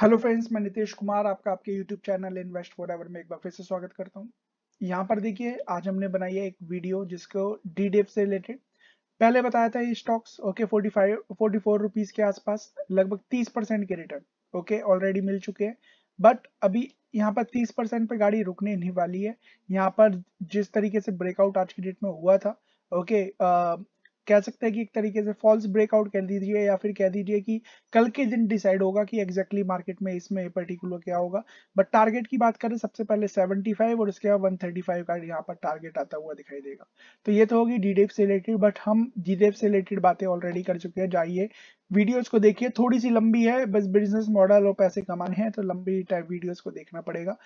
hello friends मैं नितेश कुमार आपका आपके YouTube channel invest forever में एक बार फिर से स्वागत करता हूं यहां पर देखिए आज हमने बनाई है एक वीडियो जिसको डी डेफ e से रिलेटेड पहले बताया था ये स्टॉक्स ओके 45 44 रुपीस के आसपास लगभग 30 परसेंट के रिटर्न ओके ऑलरेडी मिल चुके हैं बट अभी यहाँ पर तीस परसेंट गाड़ी रुकने नहीं वाली है यहाँ पर जिस तरीके से ब्रेकआउट आज की डेट में हुआ था ओके okay, कह सकते हैं कि एक तरीके से फॉल्स ब्रेकआउट कह दीजिए या फिर कह दीजिए कि कल के दिन डिसाइड होगा कि एग्जैक्टली exactly मार्केट में इसमें पर्टिकुलर क्या होगा बट टारगेट की बात करें सबसे पहले 75 और उसके बाद 135 का यहाँ पर टारगेट आता हुआ दिखाई देगा तो ये तो होगी डीडेफ से रिलेटेड बट हम जीडेप से रिलेटेड बातें ऑलरेडी कर चुके हैं जाइए वीडियोस को देखिए थोड़ी सी लंबी है बस बिजनेस मॉडल और पैसे कमाने हैं तो लंबी टाइप वीडियोस को देखना पड़ेगा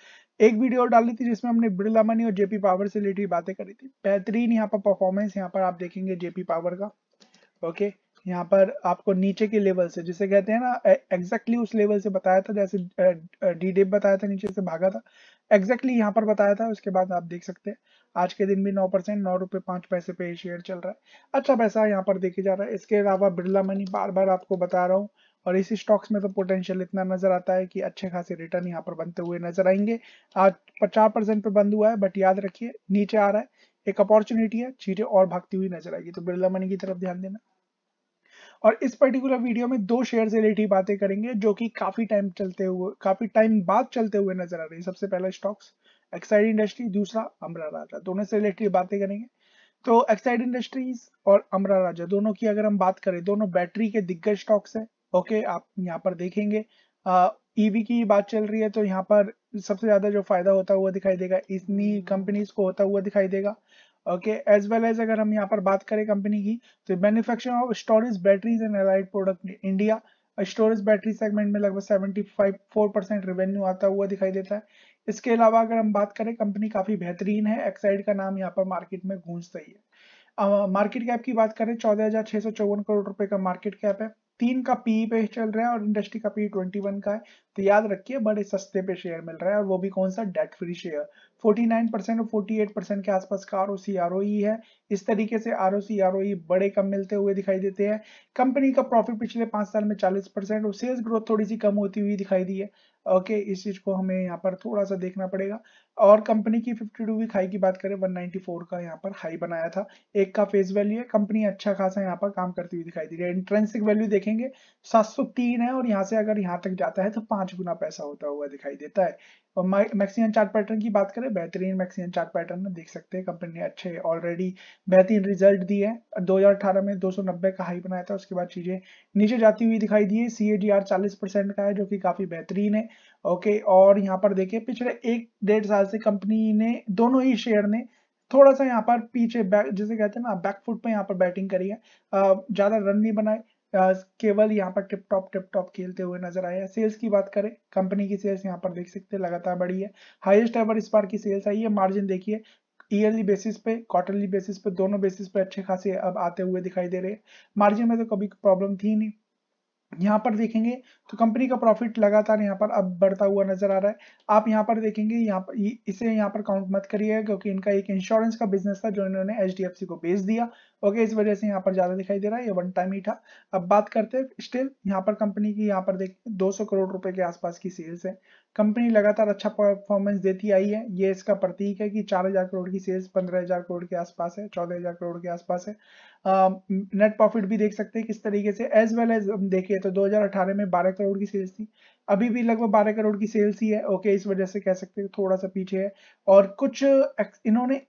एक वीडियो और डाली थी जिसमें हमने बिरला मनी और जेपी पावर से रिलेटेड बातें करी थी बेहतरीन यहाँ पर परफॉर्मेंस यहाँ पर आप देखेंगे जेपी पावर का ओके यहाँ पर आपको नीचे के लेवल से जिसे कहते हैं ना एग्जैक्टली उस लेवल से बताया था जैसे डी डेप बताया था नीचे से भागा था एग्जैक्टली यहाँ पर बताया था उसके बाद आप देख सकते हैं आज के दिन भी नौ परसेंट नौ रुपये पाँच पैसे पे शेयर चल रहा है अच्छा पैसा यहाँ पर देखे जा रहा है इसके अलावा बिरला मनी बार बार आपको बता रहा हूँ और इसी स्टॉक्स में तो पोटेंशियल इतना नजर आता है कि अच्छे खासे रिटर्न यहाँ पर बनते हुए नजर आएंगे आज पचास परसेंट पे बंद हुआ है बट याद रखिए नीचे आ रहा है एक अपॉर्चुनिटी है चीजें और भागती हुई नजर आएगी तो बिरला मनी की तरफ ध्यान देना और इस पर्टिकुलर वीडियो में दो शेयर से रिलेटेड बातें करेंगे जो कि काफी टाइम चलते हुए काफी टाइम बाद चलते हुए नजर आ रहे हैं सबसे पहला स्टॉक्स एक्साइड इंडस्ट्री दूसरा अमरा राजा दोनों से रिलेटेड बातें करेंगे तो एक्साइड इंडस्ट्रीज और अमरा राजा दोनों की अगर हम बात करें दोनों बैटरी के दिग्गज स्टॉक्स है ओके आप यहाँ पर देखेंगे ईवी e की बात चल रही है तो यहाँ पर सबसे ज्यादा जो फायदा होता हुआ दिखाई देगा इतनी कंपनीज को होता हुआ दिखाई देगा ओके एज वेल एज अगर हम यहाँ पर बात करें कंपनी की तो manufacture of storage batteries and allied product India storage battery segment में लगभग फाइव फोर परसेंट रेवेन्यू आता हुआ दिखाई देता है इसके अलावा अगर हम बात करें कंपनी काफी बेहतरीन है एक्साइड का नाम यहाँ पर मार्केट में गूंजता ही है मार्केट uh, कैप की बात करें चौदह हजार छह सौ चौवन करोड़ रुपए का मार्केट कैप है तीन का पी पे चल रहा है और इंडस्ट्री का पी ट्वेंटी वन का है तो याद रखिए बड़े सस्ते पे शेयर मिल रहा है और वो भी कौन सा debt free share forty nine percent और फोर्टी एट परसेंट के आसपास का आर ओ e है इस तरीके से आर ओ e बड़े कम मिलते हुए दिखाई देते हैं कंपनी का प्रॉफिट पिछले पांच साल में चालीस परसेंट और सेल्स ग्रोथ थोड़ी सी कम होती हुई दिखाई दी है ओके इस चीज को हमें यहाँ पर थोड़ा सा देखना पड़ेगा और कंपनी की 52 वीक हाई की बात करें 194 का यहाँ पर हाई बनाया था एक का फेस वैल्यू है कंपनी अच्छा खासा यहाँ पर काम करती हुई दिखाई दे रही है इंट्रेंसिक वैल्यू देखेंगे 703 है और यहाँ से अगर यहाँ तक जाता है तो पांच गुना पैसा होता हुआ दिखाई देता है और मैक्सिमम चार्ट पैटर्न की बात करें बेहतरीन मैक्सिमम चार्ट पैटर्न देख सकते हैं कंपनी ने अच्छे ऑलरेडी बेहतरीन रिजल्ट दिए हैं दो में दो का हाई बनाया था उसके बाद चीजें नीचे जाती हुई दिखाई दी है सी ए परसेंट का है जो की काफी बेहतरीन है ओके और यहाँ पर देखिए पिछले एक डेढ़ साल से कंपनी ने दोनों ही शेयर ने थोड़ा सा यहाँ पर पीछे बैक जिसे कहते हैं ना बैकफुट पे यहाँ पर बैटिंग करी है ज़्यादा रन नहीं बनाए केवल यहाँ पर टिप टॉप टिप टॉप खेलते हुए नजर आए सेल्स की बात करें कंपनी की सेल्स यहाँ पर देख सकते हैं लगातार बढ़ी है हाईएस्ट एवर इस बार की सेल्स आई है मार्जिन देखिए ईयरली बेसिस पे क्वार्टरली बेसिस पे दोनों बेसिस पे अच्छे खासे अब आते हुए दिखाई दे रहे हैं मार्जिन में तो कभी प्रॉब्लम थी नहीं यहाँ पर देखेंगे तो कंपनी का प्रॉफिट लगातार यहाँ पर अब बढ़ता हुआ नजर आ रहा है आप यहाँ पर देखेंगे यहाँ पर इसे यहाँ पर काउंट मत करिएगा क्योंकि इनका एक इंश्योरेंस का बिजनेस था जो इन्होंने एच को बेच दिया ओके इस वजह से यहाँ पर ज्यादा दिखाई दे रहा है ये वन टाइम ही था अब बात करते हैं स्टिल यहाँ पर कंपनी की यहाँ पर देख दो करोड़ रुपए के आसपास की सेल्स है कंपनी लगातार अच्छा परफॉर्मेंस देती आई है ये इसका प्रतीक है कि चार हजार करोड़ की सेल्स पंद्रह हजार करोड़ के आसपास है चौदह हजार करोड़ के आसपास है नेट प्रॉफिट भी देख सकते हैं किस तरीके से एज वेल एज हम देखें तो 2018 में 12 करोड़ की सेल्स थी अभी भी लगभग 12 करोड़ की सेल्स ही है ओके इस वजह से कह सकते हैं थोड़ा सा पीछे है और कुछ इन्होंने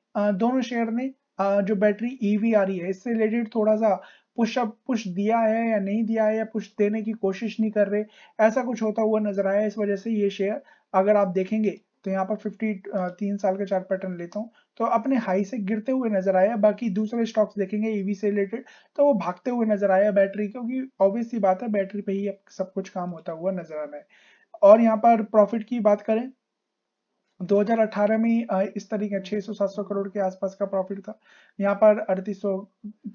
दोनों शेयर ने जो बैटरी ईवी e आ रही है इससे रिलेटेड थोड़ा सा पुश अप पुश दिया है या नहीं दिया है या पुश देने की कोशिश नहीं कर रहे ऐसा कुछ होता हुआ नजर आया इस वजह से ये शेयर अगर आप देखेंगे तो यहाँ पर फिफ्टी तीन साल का चार्ट पैटर्न लेता हूँ तो अपने हाई से गिरते हुए नजर आया बाकी दूसरे स्टॉक्स देखेंगे ईवी e से रिलेटेड तो वो भागते हुए नजर आया बैटरी क्योंकि ऑब्वियस सी बात है बैटरी पे ही सब कुछ काम होता हुआ नजर आना है और यहाँ पर प्रॉफिट की बात करें 2018 में इस तरीके 600-700 करोड़ के आसपास का प्रॉफिट था यहाँ पर 3800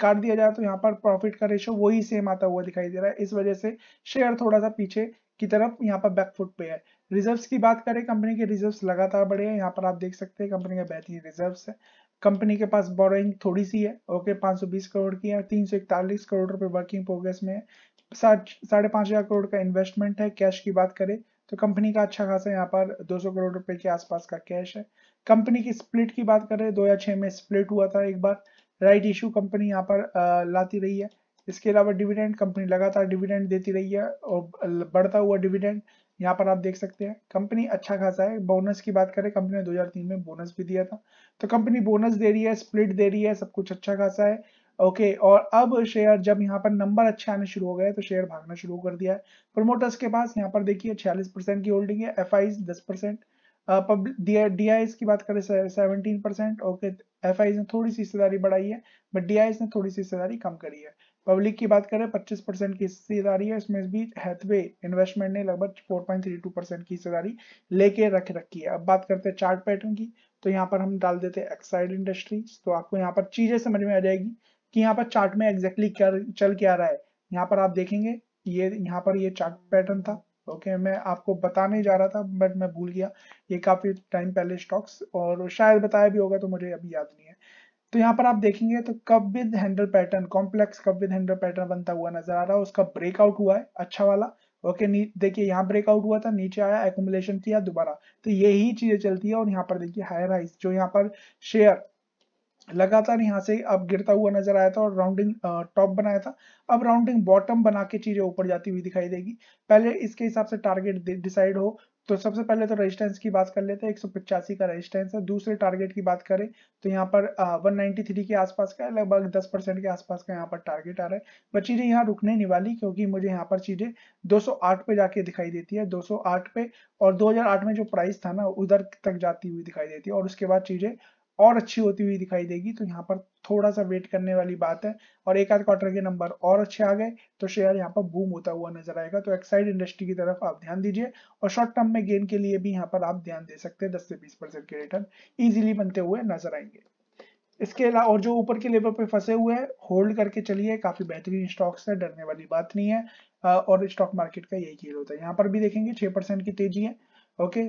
काट दिया जाए तो यहाँ पर प्रॉफिट का रेशो वही सेम आता हुआ दिखाई दे रहा है इस वजह से शेयर थोड़ा सा पीछे की तरफ यहाँ पर बैकफुट पे है रिजर्व्स की बात करें कंपनी के रिजर्व्स लगातार बढ़े हैं यहाँ पर आप देख सकते हैं कंपनी के बेहतरीन रिजर्व है कंपनी के पास बोरोइंग थोड़ी सी है ओके पांच करोड़ की है तीन करोड़ रुपए वर्किंग प्रोग्रेस में है साढ़े पांच हजार करोड़ का इन्वेस्टमेंट है कैश की बात करें तो कंपनी का अच्छा खासा यहाँ पर 200 करोड़ रुपए के आसपास का कैश है कंपनी की स्प्लिट की बात करें दो या छह में स्प्लिट हुआ था एक बार राइट इशू कंपनी यहाँ पर लाती रही है इसके अलावा डिविडेंड कंपनी लगातार डिविडेंड देती रही है और बढ़ता हुआ डिविडेंड यहाँ पर आप देख सकते हैं कंपनी अच्छा खासा है बोनस की बात करें कंपनी ने 2003 में बोनस भी दिया था तो कंपनी बोनस दे रही है स्प्लिट दे रही है सब कुछ अच्छा खासा है ओके okay, और अब शेयर जब यहाँ पर नंबर अच्छे आने शुरू हो गए तो शेयर भागना शुरू कर दिया है प्रोमोटर्स के पास यहाँ पर देखिए छियालीस परसेंट की होल्डिंग है एफ आई दस परसेंट डी आई की बात करें सेवनटीन परसेंट ओके एफ ने थोड़ी सी हिस्सेदारी बढ़ाई है बट डी ने थोड़ी सी हिस्सेदारी कम करी है पब्लिक की बात करें 25 परसेंट की हिस्सेदारी है इसमें भी हैथवे इन्वेस्टमेंट ने लगभग 4.32 परसेंट की हिस्सेदारी लेके रख रखी है अब बात करते हैं चार्ट पैटर्न की तो यहाँ पर हम डाल देते हैं एक्साइड इंडस्ट्रीज तो आपको यहाँ पर चीजें समझ में आ जाएगी कि यहाँ पर चार्ट में एग्जैक्टली exactly चल क्या रहा है यहाँ पर आप देखेंगे ये यहाँ पर ये चार्ट पैटर्न था ओके मैं आपको बताने जा रहा था बट मैं भूल गया ये काफी टाइम पहले स्टॉक्स और शायद बताया भी होगा तो मुझे अभी याद नहीं है तो यहाँ पर आप देखेंगे तो cup with handle pattern complex cup with handle pattern बनता हुआ नजर आ रहा है उसका ब्रेकआउट हुआ है अच्छा वाला ओके देखिए यहाँ ब्रेकआउट हुआ था नीचे आया एकोमुलेशन किया दोबारा तो यही चीजें चलती है और यहाँ पर देखिए हायर हाइस जो यहाँ पर शेयर लगातार यहाँ से अब गिरता हुआ नजर आया था और राउंडिंग टॉप बनाया था अब राउंडिंग बॉटम बना के चीजें ऊपर जाती हुई दिखाई देगी पहले इसके हिसाब से टारगेट डिसाइड हो तो सबसे पहले तो रेजिस्टेंस की बात कर लेते हैं एक का रेजिस्टेंस है दूसरे टारगेट की बात करें तो यहाँ पर वन के आसपास का लगभग 10 परसेंट के आसपास का यहाँ पर टारगेट आ रहा है बट चीजें यहाँ रुकने नहीं वाली क्योंकि मुझे यहाँ पर चीजें 208 पे जाके दिखाई देती है 208 पे और 2008 में जो प्राइस था ना उधर तक जाती हुई दिखाई देती है और उसके बाद चीजें और अच्छी होती हुई दिखाई देगी तो यहाँ पर थोड़ा सा वेट करने वाली बात है और एक आध क्वार्टर के नंबर और अच्छे आ गए तो शेयर यहाँ पर बूम होता हुआ नजर आएगा तो एक्साइड इंडस्ट्री की तरफ आप ध्यान दीजिए और शॉर्ट टर्म में गेन के लिए भी यहाँ पर आप ध्यान दे सकते हैं दस से बीस परसेंट के रिटर्न ईजिली बनते हुए नजर आएंगे इसके अलावा और जो ऊपर के लेवल पे फंसे हुए हैं होल्ड करके चलिए काफी बेहतरीन स्टॉक्स है डरने वाली बात नहीं है और स्टॉक मार्केट का यही खेल होता है यहाँ पर भी देखेंगे छह परसेंट की तेजी है ओके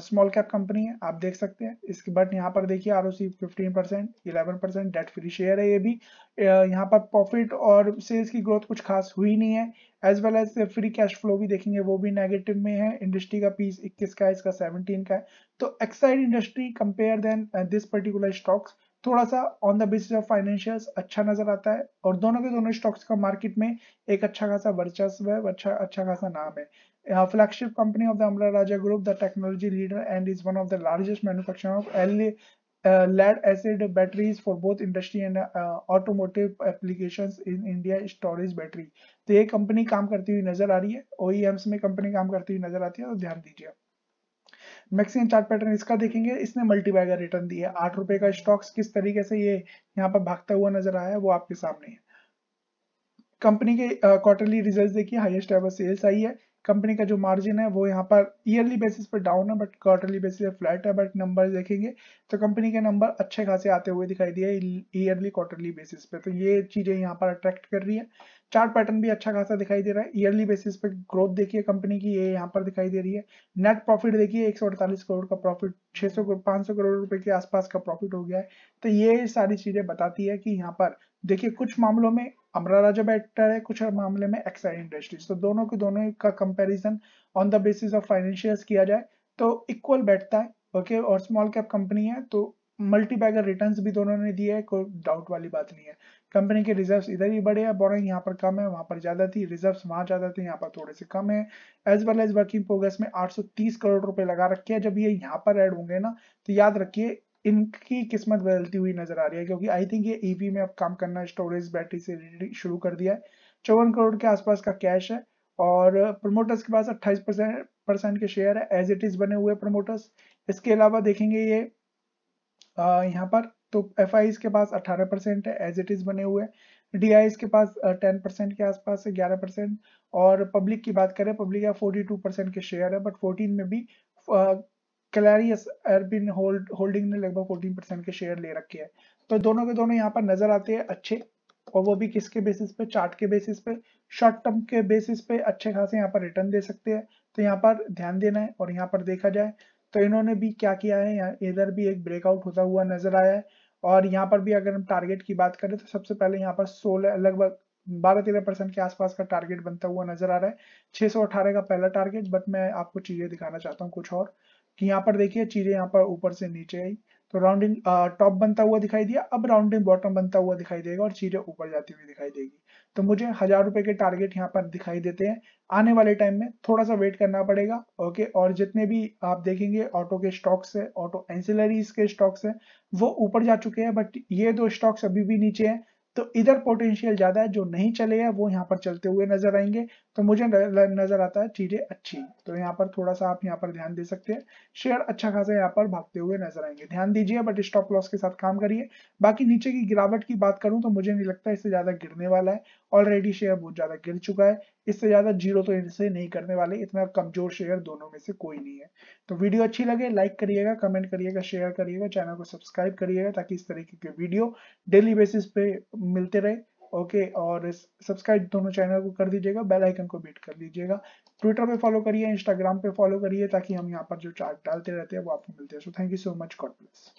स्मॉल कैप कंपनी है आप देख सकते हैं इसके बट यहाँ पर देखिए R O C fifteen percent eleven percent debt free share है ये भी uh, यहाँ पर प्रॉफिट और सेल्स की ग्रोथ कुछ खास हुई नहीं है as well as free cash flow भी देखेंगे वो भी नेगेटिव में है इंडस्ट्री का पीस 21 का है इसका 17 का है तो Exide industry compare then this particular stocks थोड़ा सा on the basis of financials अच्छा नजर आता है और दोनों के दोनों स्टॉक्स का मार्केट में एक अच्छा खासा वर्चस्व है अच्छा अच्छा खासा नाम है flagship company of the Amara Raja group the technology leader and is one of the largest manufacturer of L lead acid batteries for both industry and automotive application in India storage battery तो ये कंपनी काम करती हुई नजर आ रही है ओ e में company काम करती हुई नजर आती है तो ध्यान दीजिए मैक्सिमम चार्ट पैटर्न इसका देखेंगे इसने मल्टीबैगर रिटर्न दिया है आठ रुपए का स्टॉक्स किस तरीके से ये यहाँ पर भागता हुआ नजर आया है वो आपके सामने है कंपनी के क्वार्टरली रिजल्ट देखिए हाईएस्ट एवर सेल्स आई है कंपनी का जो मार्जिन है वो यहाँ पर ईयरली बेसिस पर डाउन है बट क्वार्टरली बेसिस पर फ्लैट है बट नंबर देखेंगे तो कंपनी के नंबर अच्छे खासे आते हुए दिखाई दिए ईयरली क्वार्टरली बेसिस पे तो ये चीजें यहाँ पर अट्रैक्ट कर रही है चार्ट पैटर्न भी अच्छा खासा दिखाई दे रहा है ईयरली बेसिस पे ग्रोथ देखिए कंपनी की ये यहाँ पर दिखाई दे रही है नेट प्रॉफिट देखिए एक करोड़ का प्रॉफिट 600 500 करोड़ रुपए के आसपास का प्रॉफिट हो गया है तो ये सारी चीजें बताती है कि यहाँ पर देखिए कुछ मामलों में अमरा राजा बेटर है कुछ मामले में एक्साइड इंडस्ट्रीज तो दोनों के दोनों का comparison on the basis of financial किया जाए तो इक्वल बैठता है ओके और स्मॉल कैप कंपनी है तो मल्टी बैगर रिटर्न्स भी दोनों ने दिए है कोई डाउट वाली बात नहीं है कंपनी के रिजर्व्स इधर ही बड़े हैं बोरिंग यहाँ पर कम है वहाँ पर ज़्यादा थी रिजर्व्स वहाँ ज़्यादा थे यहाँ पर थोड़े से कम है as well as working progress में 830 करोड़ रुपए लगा रखे हैं जब ये यहाँ पर ऐड होंगे ना तो याद रखिए इनकी किस्मत बदलती हुई नजर आ रही है क्योंकि आई थिंक ये ईवी e में अब काम करना स्टोरेज बैटरी से शुरू कर दिया है चौवन करोड़ के आसपास का कैश है और प्रमोटर्स के पास अट्ठाईस परसेंट के शेयर है एज इट इज बने हुए प्रमोटर्स इसके अलावा देखेंगे ये यहाँ पर तो एफ के पास 18 परसेंट है एज इट इज बने हुए डी के पास 10 परसेंट के आसपास है 11 परसेंट और पब्लिक की बात करें पब्लिक का 42 परसेंट के शेयर है बट 14 में भी कैलरियस एयरबिन होल्ड होल्डिंग ने लगभग 14 परसेंट के शेयर ले रखे हैं तो दोनों के दोनों यहाँ पर नजर आते हैं अच्छे और वो भी किसके बेसिस पे चार्ट के बेसिस पे शॉर्ट टर्म के बेसिस पे अच्छे खासे यहाँ पर रिटर्न दे सकते हैं तो यहाँ पर ध्यान देना है और यहाँ पर देखा जाए तो इन्होंने भी क्या किया है इधर भी एक ब्रेकआउट होता हुआ नजर आया है और यहाँ पर भी अगर हम टारगेट की बात करें तो सबसे पहले यहाँ पर सोलह लगभग बारह तेरह परसेंट के आसपास का टारगेट बनता हुआ नजर आ रहा है छह सौ अठारह का पहला टारगेट बट मैं आपको चीजें दिखाना चाहता हूँ कुछ और कि यहाँ पर देखिए चीजें यहाँ पर ऊपर से नीचे आई तो राउंडिंग टॉप बनता हुआ दिखाई दिया अब राउंडिंग बॉटम बनता हुआ दिखाई देगा और चीजें ऊपर जाती हुई दिखाई देगी तो मुझे हजार रुपए के टारगेट यहाँ पर दिखाई देते हैं आने वाले टाइम में थोड़ा सा वेट करना पड़ेगा ओके और जितने भी आप देखेंगे ऑटो के स्टॉक्स है ऑटो एंसिलरीज के स्टॉक्स है वो ऊपर जा चुके हैं बट ये दो स्टॉक्स अभी भी नीचे हैं तो इधर पोटेंशियल ज्यादा है जो नहीं चलेगा वो यहाँ पर चलते हुए नजर आएंगे तो मुझे नजर आता है चीजें अच्छी तो यहाँ पर थोड़ा सा आप यहाँ पर ध्यान दे सकते हैं शेयर अच्छा खासा यहाँ पर भागते हुए नजर आएंगे ध्यान दीजिए बट स्टॉप लॉस के साथ काम करिए बाकी नीचे की गिरावट की बात करूं तो मुझे नहीं लगता इससे ज्यादा गिरने वाला है ऑलरेडी शेयर बहुत ज्यादा गिर चुका है इससे ज़्यादा जीरो तो इनसे नहीं करने वाले इतना कमजोर शेयर दोनों में से कोई नहीं है तो वीडियो अच्छी लगे लाइक करिएगा कमेंट करिएगा शेयर करिएगा चैनल को सब्सक्राइब करिएगा ताकि इस तरीके के वीडियो डेली बेसिस पे मिलते रहे ओके और सब्सक्राइब दोनों चैनल को कर दीजिएगा बेल आइकन को बीट कर लीजिएगा ट्विटर पे फॉलो करिए इंस्टाग्राम पे फॉलो करिए ताकि हम यहाँ पर जो चार्ट डालते रहते हैं वो आपको मिलते हैं so thank you so much God bless